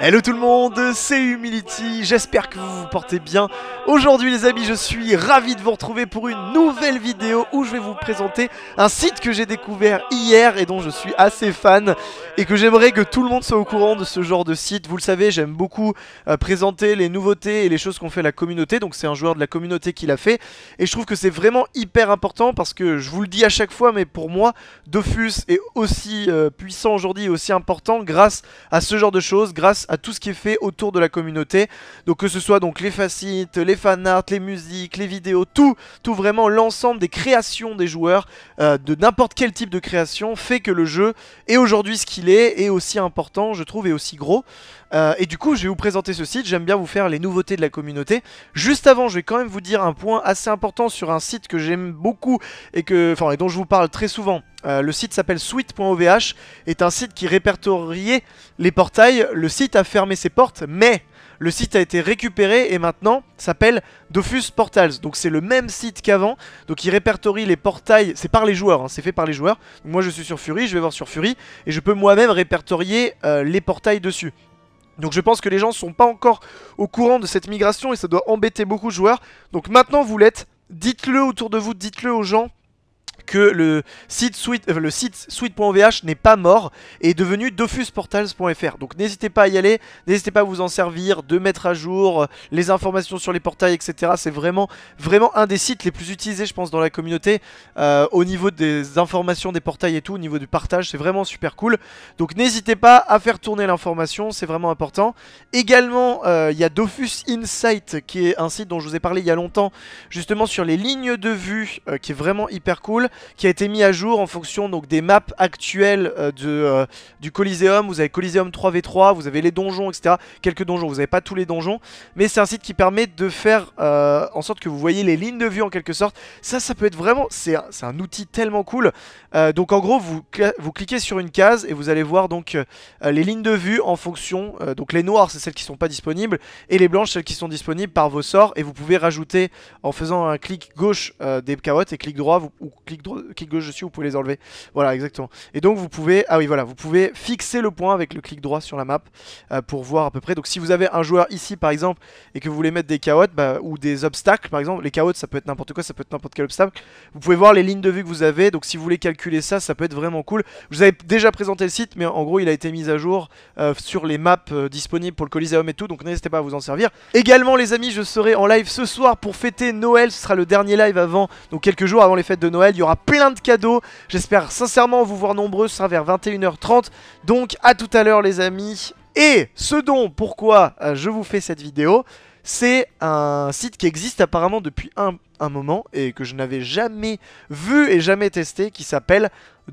Hello tout le monde, c'est Humility, j'espère que vous vous portez bien. Aujourd'hui les amis, je suis ravi de vous retrouver pour une nouvelle vidéo où je vais vous présenter un site que j'ai découvert hier et dont je suis assez fan et que j'aimerais que tout le monde soit au courant de ce genre de site. Vous le savez, j'aime beaucoup euh, présenter les nouveautés et les choses qu'on fait la communauté, donc c'est un joueur de la communauté qui l'a fait et je trouve que c'est vraiment hyper important parce que je vous le dis à chaque fois mais pour moi, Dofus est aussi euh, puissant aujourd'hui, et aussi important grâce à ce genre de choses, grâce à tout ce qui est fait autour de la communauté. Donc que ce soit donc les facites, les fanarts, les musiques, les vidéos, tout, tout vraiment l'ensemble des créations des joueurs, euh, de n'importe quel type de création, fait que le jeu est aujourd'hui ce qu'il est, et aussi important je trouve, et aussi gros. Euh, et du coup je vais vous présenter ce site, j'aime bien vous faire les nouveautés de la communauté. Juste avant je vais quand même vous dire un point assez important sur un site que j'aime beaucoup, et, que, et dont je vous parle très souvent euh, le site s'appelle sweet.ovh, est un site qui répertoriait les portails. Le site a fermé ses portes, mais le site a été récupéré et maintenant s'appelle Dofus Portals. Donc c'est le même site qu'avant. Donc il répertorie les portails. C'est par les joueurs, hein. c'est fait par les joueurs. moi je suis sur Fury, je vais voir sur Fury et je peux moi-même répertorier euh, les portails dessus. Donc je pense que les gens ne sont pas encore au courant de cette migration et ça doit embêter beaucoup de joueurs. Donc maintenant vous l'êtes, dites-le autour de vous, dites-le aux gens que le site suite, euh, le n'est pas mort et est devenu dofusportals.fr Donc n'hésitez pas à y aller, n'hésitez pas à vous en servir, de mettre à jour euh, les informations sur les portails, etc. C'est vraiment, vraiment un des sites les plus utilisés, je pense, dans la communauté euh, au niveau des informations des portails et tout, au niveau du partage. C'est vraiment super cool. Donc n'hésitez pas à faire tourner l'information, c'est vraiment important. Également, il y a Dofus Insight qui est un site dont je vous ai parlé il y a longtemps, justement sur les lignes de vue, qui est vraiment hyper cool qui a été mis à jour en fonction donc des maps actuelles euh, de, euh, du Coliseum. Vous avez Coliseum 3v3, vous avez les donjons, etc. Quelques donjons, vous n'avez pas tous les donjons. Mais c'est un site qui permet de faire euh, en sorte que vous voyez les lignes de vue en quelque sorte. Ça, ça peut être vraiment... C'est un, outil tellement cool. donc en gros, vous, vous cliquez sur une case et vous allez voir donc les lignes de vue en fonction... donc les noires, c'est celles qui sont pas disponibles. Et les blanches, celles qui sont disponibles par vos sorts. Et vous pouvez rajouter en faisant un clic gauche des carottes et clic droit ou clic droit clic gauche dessus, vous pouvez les enlever. Voilà, exactement. Et donc vous pouvez, ah oui, voilà, vous pouvez fixer le point avec le clic droit sur la map euh, pour voir à peu près. Donc si vous avez un joueur ici par exemple et que vous voulez mettre des chaotes bah, ou des obstacles par exemple, les chaotes ça peut être n'importe quoi, ça peut être n'importe quel obstacle. Vous pouvez voir les lignes de vue que vous avez. Donc si vous voulez calculer ça, ça peut être vraiment cool. Je vous avais déjà présenté le site, mais en gros il a été mis à jour euh, sur les maps euh, disponibles pour le Coliseum et tout. Donc n'hésitez pas à vous en servir. Également les amis, je serai en live ce soir pour fêter Noël. Ce sera le dernier live avant, donc quelques jours avant les fêtes de Noël. Il y aura plein de cadeaux. J'espère sincèrement vous voir nombreux, Ça sera vers 21h30. Donc à tout à l'heure les amis. Et ce dont, pourquoi euh, je vous fais cette vidéo, c'est un site qui existe apparemment depuis un, un moment et que je n'avais jamais vu et jamais testé qui s'appelle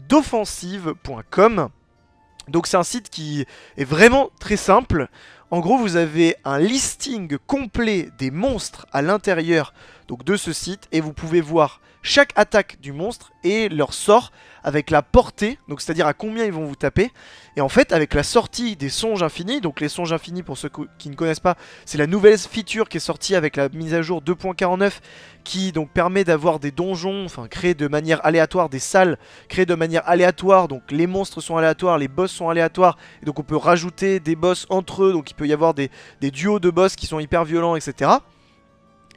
d'offensive.com. Donc c'est un site qui est vraiment très simple. En gros, vous avez un listing complet des monstres à l'intérieur de ce site et vous pouvez voir chaque attaque du monstre et leur sort avec la portée, donc c'est-à-dire à combien ils vont vous taper. Et en fait, avec la sortie des songes infinis, donc les songes infinis pour ceux qui ne connaissent pas, c'est la nouvelle feature qui est sortie avec la mise à jour 2.49 qui donc permet d'avoir des donjons, enfin créés de manière aléatoire, des salles créées de manière aléatoire, donc les monstres sont aléatoires, les boss sont aléatoires, et donc on peut rajouter des boss entre eux, donc il peut y avoir des, des duos de boss qui sont hyper violents, etc.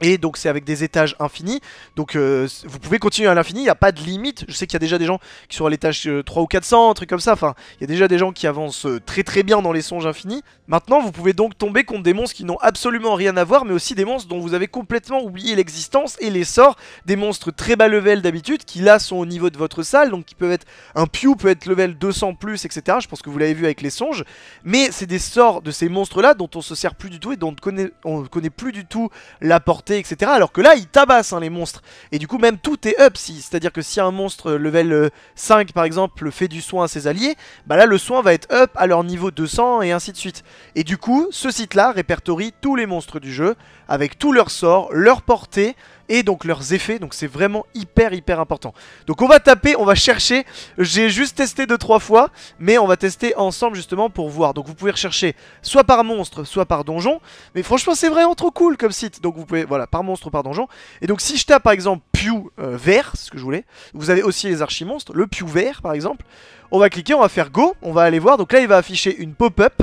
Et donc c'est avec des étages infinis, donc euh, vous pouvez continuer à l'infini, il n'y a pas de limite, je sais qu'il y a déjà des gens qui sont à l'étage 3 euh, ou 400, un truc comme ça, enfin, il y a déjà des gens qui avancent euh, très très bien dans les songes infinis. Maintenant vous pouvez donc tomber contre des monstres qui n'ont absolument rien à voir, mais aussi des monstres dont vous avez complètement oublié l'existence et les sorts, des monstres très bas level d'habitude, qui là sont au niveau de votre salle, donc qui peuvent être, un Pew peut être level 200+, plus, etc., je pense que vous l'avez vu avec les songes, mais c'est des sorts de ces monstres là dont on se sert plus du tout et dont on ne connaît, connaît plus du tout la portée etc. Alors que là, ils tabassent hein, les monstres. Et du coup, même tout est up. Si. C'est-à-dire que si un monstre euh, level 5, euh, par exemple, fait du soin à ses alliés, bah là, le soin va être up à leur niveau 200 et ainsi de suite. Et du coup, ce site-là répertorie tous les monstres du jeu, avec tous leurs sorts, leur portée, et donc leurs effets. Donc c'est vraiment hyper hyper important. Donc on va taper, on va chercher. J'ai juste testé 2-3 fois, mais on va tester ensemble justement pour voir. Donc vous pouvez rechercher soit par monstre, soit par donjon. Mais franchement c'est vraiment trop cool comme site. Donc vous pouvez, voilà par monstre par donjon. Et donc si je tape par exemple Pew euh, vert, ce que je voulais, vous avez aussi les archimonstres, le Pew vert par exemple, on va cliquer, on va faire Go, on va aller voir, donc là il va afficher une pop-up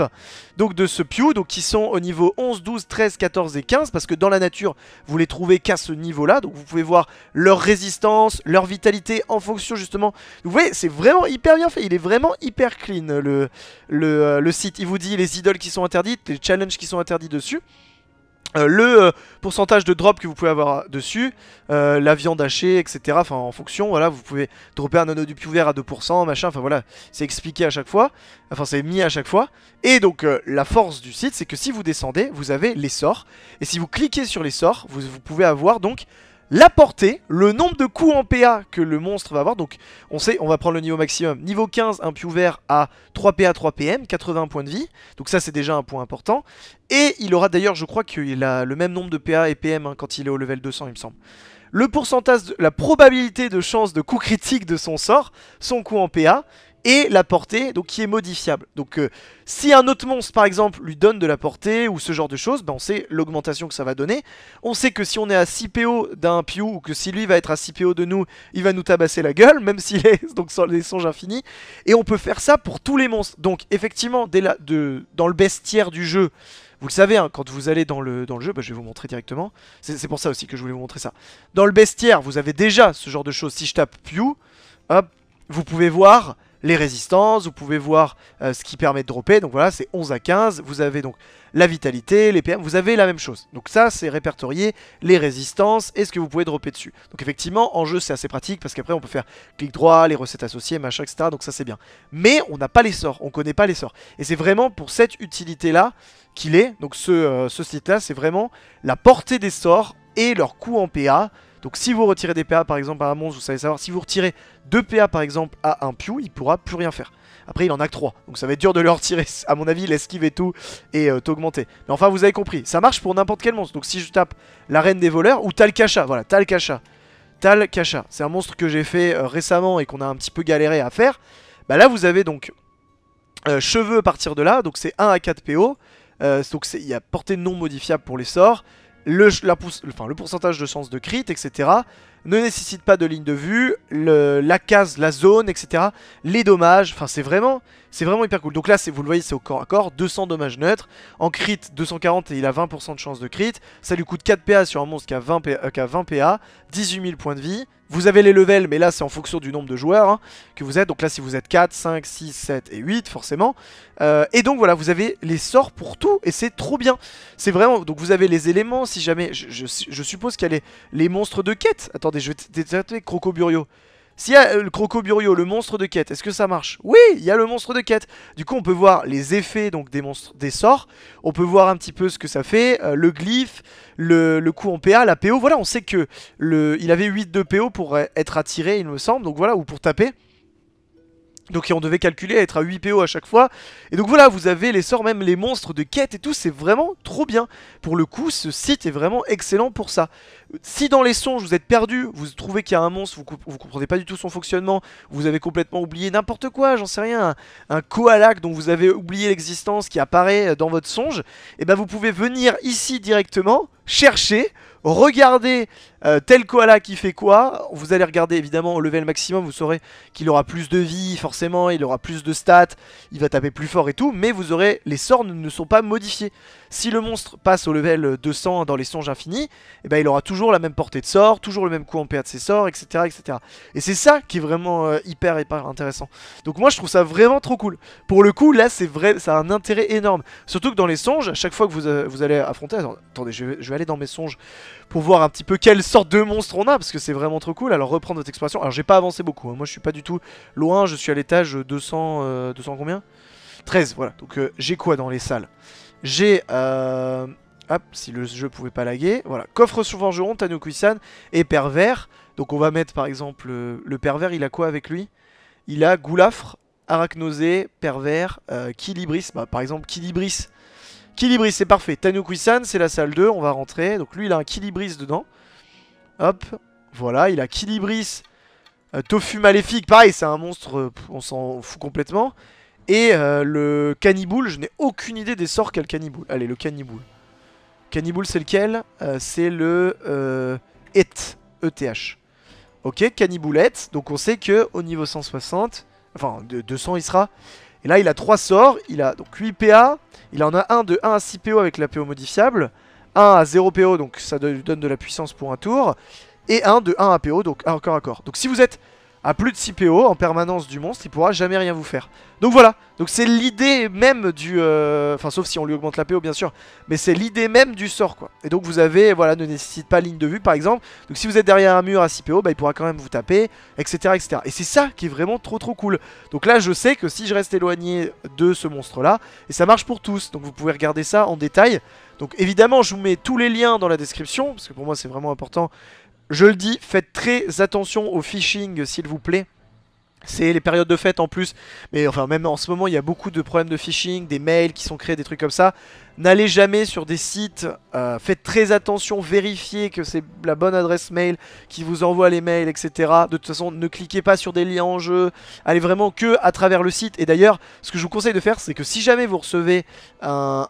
donc de ce Pew, donc qui sont au niveau 11, 12, 13, 14 et 15, parce que dans la nature vous les trouvez qu'à ce niveau là, donc vous pouvez voir leur résistance, leur vitalité en fonction justement, vous voyez c'est vraiment hyper bien fait, il est vraiment hyper clean le, le, euh, le site, il vous dit les idoles qui sont interdites, les challenges qui sont interdits dessus, euh, le euh, pourcentage de drop que vous pouvez avoir euh, dessus, la viande hachée, etc. Enfin, en fonction, voilà, vous pouvez dropper un anneau du plus vert à 2%, machin, enfin voilà, c'est expliqué à chaque fois, enfin c'est mis à chaque fois. Et donc, la force du site, c'est que si vous descendez, vous avez les sorts, et si vous cliquez sur les sorts, vous pouvez avoir donc la portée, le nombre de coups en PA que le monstre va avoir. Donc on sait, on va prendre le niveau maximum. Niveau 15, un pieu vert à 3 PA, 3 PM, 80 points de vie. Donc ça c'est déjà un point important. Et il aura d'ailleurs, je crois qu'il a le même nombre de PA et PM hein, quand il est au level 200 il me semble. Le pourcentage, de, la probabilité de chance de coup critique de son sort, son coup en PA, et la portée donc qui est modifiable. Donc euh, si un autre monstre par exemple lui donne de la portée ou ce genre de choses, ben on sait l'augmentation que ça va donner. On sait que si on est à 6 PO d'un Pew, ou que si lui va être à 6 PO de nous, il va nous tabasser la gueule, même s'il est donc sur les songes infinis. Et on peut faire ça pour tous les monstres. Donc effectivement, dès de, dans le bestiaire du jeu, vous le savez, hein, quand vous allez dans le, dans le jeu, ben, je vais vous montrer directement. C'est pour ça aussi que je voulais vous montrer ça. Dans le bestiaire, vous avez déjà ce genre de choses. Si je tape Pew, hop, vous pouvez voir les résistances, vous pouvez voir euh, ce qui permet de dropper, donc voilà, c'est 11 à 15, vous avez donc la vitalité, les PM, vous avez la même chose. Donc ça, c'est répertorié, les résistances et ce que vous pouvez dropper dessus. Donc effectivement, en jeu, c'est assez pratique, parce qu'après, on peut faire clic droit, les recettes associées, machin, etc., donc ça, c'est bien. Mais on n'a pas les sorts, on connaît pas les sorts. Et c'est vraiment pour cette utilité-là qu'il est, donc ce, euh, ce site-là, c'est vraiment la portée des sorts et leur coût en PA, donc si vous retirez des PA par exemple à un monstre, vous savez savoir, si vous retirez 2 PA par exemple à un Pew, il pourra plus rien faire. Après il en a que 3, donc ça va être dur de le retirer, à mon avis l'esquive et tout est euh, t'augmenter. Mais enfin vous avez compris, ça marche pour n'importe quel monstre. Donc si je tape la reine des voleurs ou Talcacha, voilà Talcacha. Talcacha, c'est un monstre que j'ai fait euh, récemment et qu'on a un petit peu galéré à faire. Bah là vous avez donc euh, cheveux à partir de là, donc c'est 1 à 4 PO. donc il y a portée non modifiable pour les sorts le, la, enfin, le pourcentage de chance de crit, etc. Ne nécessite pas de ligne de vue, la case, la zone, etc. Les dommages, enfin c'est vraiment, vraiment hyper cool. Donc là, vous le voyez, c'est au corps à corps, 200 dommages neutres. En crit, 240 et il a 20% de chance de crit. Ça lui coûte 4 PA sur un monstre qui a 20 euh, qui a 20 PA 18 000 points de vie. Vous avez les levels, mais là c'est en fonction du nombre de joueurs que vous êtes. Donc là si vous êtes 4, 5, 6, 7 et 8 forcément. et donc voilà, vous avez les sorts pour tout et c'est trop bien. C'est vraiment... Donc vous avez les éléments si jamais... Je, suppose qu'il y a les, monstres de quête. Attendez, je vais croco Crocoburio. S'il y a euh, le Croco-Burio, le monstre de quête, est-ce que ça marche Oui, il y a le monstre de quête. Du coup, on peut voir les effets donc des monstres, des sorts. On peut voir un petit peu ce que ça fait, euh, le glyphe, le, coup en PA, la PO. Voilà, on sait que le, il avait 8 de PO pour euh, être attiré, il me semble. Donc voilà, ou pour taper. Donc on devait calculer à être à 8 PO à chaque fois Et donc voilà vous avez les sorts même les monstres de quête et tout c'est vraiment trop bien Pour le coup ce site est vraiment excellent pour ça Si dans les songes vous êtes perdu Vous trouvez qu'il y a un monstre vous, vous, comprenez pas du tout son fonctionnement Vous avez complètement oublié n'importe quoi j'en sais rien un, un, dont vous avez oublié l'existence qui apparaît euh, dans votre songe Et eh ben vous pouvez venir ici directement chercher regarder... Euh, tel koala qui fait quoi Vous allez regarder évidemment au level maximum, vous saurez qu'il aura plus de vie forcément, il aura plus de stats, il va taper plus fort et tout, mais vous aurez les sorts ne sont pas modifiés. Si le monstre passe au level 200 dans les songes infinis, eh ben, il aura toujours la même portée de sort, toujours le même coup en PA de ses sorts, etc. etc. Et c'est ça qui est vraiment euh, hyper hyper intéressant. Donc moi je trouve ça vraiment trop cool. Pour le coup là c'est vrai, ça a un intérêt énorme. Surtout que dans les songes, à chaque fois que vous, euh, allez affronter... attendez, je vais, je vais aller dans mes songes pour voir un petit peu quels sont deux monstres on a parce que c'est vraiment trop cool. Alors reprendre notre exploration. Alors j'ai pas avancé beaucoup, hein. moi je suis pas du tout loin, je suis à l'étage 200, 200 euh, combien 13, voilà. Donc euh, j'ai quoi dans les salles J'ai... Euh, hop, si le jeu pouvait pas laguer. Voilà, coffre sur Vengeron, et pervers. Donc on va mettre par exemple le pervers, il a quoi avec lui Il a goulafre, arachnosé, pervers, kilibris. Bah, par exemple kilibris. Kilibris, c'est parfait. Tanukuisan, c'est la salle 2, on va rentrer. Donc lui, il a un Kilibris dedans. Hop, voilà, il a Kilibris, euh, Tofu Maléfique, pareil, c'est un monstre, euh, on s'en fout complètement. Et euh, le Canniboule, je n'ai aucune idée des sorts qu'a le Canniboule. Allez, le canniboule, Canniboule, c'est lequel C'est le ETH, ETH. E ok, canniboulette. donc on sait que au niveau 160, enfin de 200 il sera. Et là, il a 3 sorts, il a donc 8 PA, il en a un de 1 à 6 PO avec la PO modifiable. 1 à 0 PO, donc ça donne de la puissance pour un tour. Et 1 de 1 à PO, donc un encore à corps. Donc si vous êtes à plus de 6 PO en permanence du monstre, il pourra jamais rien vous faire. Donc voilà, donc c'est l'idée même du... Euh, enfin, sauf si on lui augmente la PO, bien sûr. Mais c'est l'idée même du sort, quoi. Et donc vous avez, voilà, ne nécessite pas ligne de vue, par exemple. Donc si vous êtes derrière un mur à 6 PO, bah, il pourra quand même vous taper, etc. etc. Et c'est ça qui est vraiment trop trop cool. Donc là, je sais que si je reste éloigné de ce monstre-là, et ça marche pour tous, donc vous pouvez regarder ça en détail. Donc évidemment, je vous mets tous les liens dans la description, parce que pour moi c'est vraiment important je le dis, faites très attention au phishing, s'il vous plaît. C'est les périodes de fête en plus, mais enfin même en ce moment il y a beaucoup de problèmes de phishing, des mails qui sont créés, des trucs comme ça. N'allez jamais sur des sites, euh, faites très attention, vérifiez que c'est la bonne adresse mail qui vous envoie les mails, etc. De toute façon ne cliquez pas sur des liens en jeu, allez vraiment que à travers le site. Et d'ailleurs ce que je vous conseille de faire c'est que si jamais vous recevez un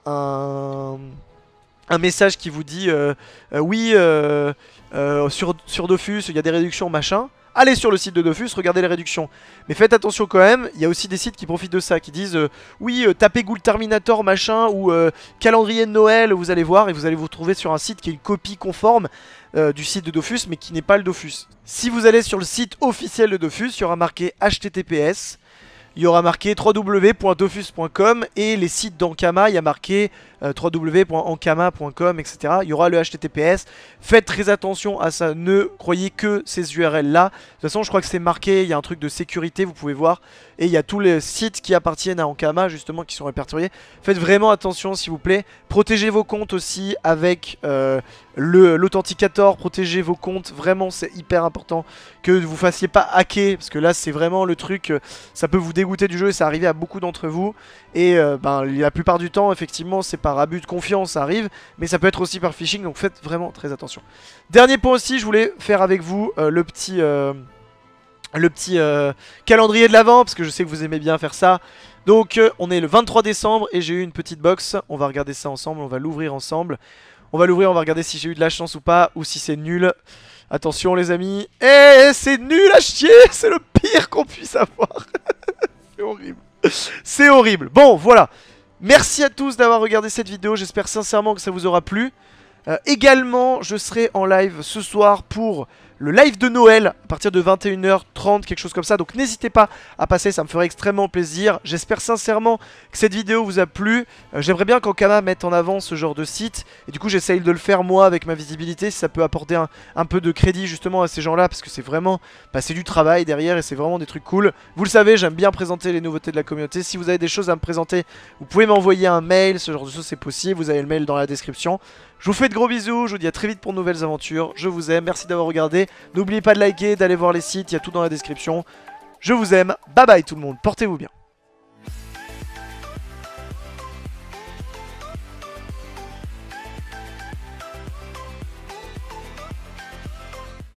un message qui vous dit euh, euh, oui euh, sur, Dofus il y a des réductions machin allez sur le site de Dofus, regardez les réductions. Mais faites attention quand même, il y a aussi des sites qui profitent de ça, qui disent oui, tapez Ghoul Terminator, machin, ou calendrier de Noël, vous allez voir, et vous allez vous retrouver sur un site qui est une copie conforme du site de Dofus, mais qui n'est pas le Dofus. Si vous allez sur le site officiel de Dofus, il y aura marqué HTTPS il y aura marqué www.dofus.com et les sites d'Ankama, il y a marqué euh, www.ankama.com, etc. Il y aura le HTTPS. Faites très attention à ça, ne croyez que ces URL-là. De toute façon, je crois que c'est marqué, il y a un truc de sécurité, vous pouvez voir. Et il y a tous les sites qui appartiennent à Ankama, justement, qui sont répertoriés. Faites vraiment attention, s'il vous plaît. Protégez vos comptes aussi avec euh, l'authenticator, protégez vos comptes. Vraiment, c'est hyper important que vous fassiez pas hacker, parce que là, c'est vraiment le truc, euh, ça peut vous dégoûter goûter du jeu et ça arrivait à beaucoup d'entre vous. Et euh, ben, la plupart du temps, effectivement, c'est par abus de confiance, ça arrive. Mais ça peut être aussi par phishing, donc faites vraiment très attention. Dernier point aussi, je voulais faire avec vous euh, le petit... Euh, le petit calendrier de l'avant, parce que je sais que vous aimez bien faire ça. Donc on est le 23 décembre et j'ai eu une petite box, on va regarder ça ensemble, on va l'ouvrir ensemble. On va l'ouvrir, on va regarder si j'ai eu de la chance ou pas, ou si c'est nul. Attention les amis. et eh, eh, c'est nul à chier, c'est le pire qu'on puisse avoir. C'est horrible. C'est horrible. Bon, voilà. Merci à tous d'avoir regardé cette vidéo. J'espère sincèrement que ça vous aura plu. Euh, également, je serai en live ce soir pour le live de Noël à partir de 21h30, quelque chose comme ça. Donc n'hésitez pas à passer, ça me ferait extrêmement plaisir. J'espère sincèrement que cette vidéo vous a plu. Euh, j'aimerais bien qu'Ankama mette en avant ce genre de site. Et du coup j'essaye de le faire moi avec ma visibilité, si ça peut apporter un, peu de crédit justement à ces gens-là. Parce que c'est vraiment, bah, du travail derrière et c'est vraiment des trucs cool. Vous le savez, j'aime bien présenter les nouveautés de la communauté. Si vous avez des choses à me présenter, vous pouvez m'envoyer un mail, ce genre de choses c'est possible. Vous avez le mail dans la description. Je vous fais de gros bisous, je vous dis à très vite pour de nouvelles aventures. Je vous aime, merci d'avoir regardé. N'oubliez pas de liker, d'aller voir les sites, il y a tout dans la description. Je vous aime, bye bye tout le monde, portez-vous bien.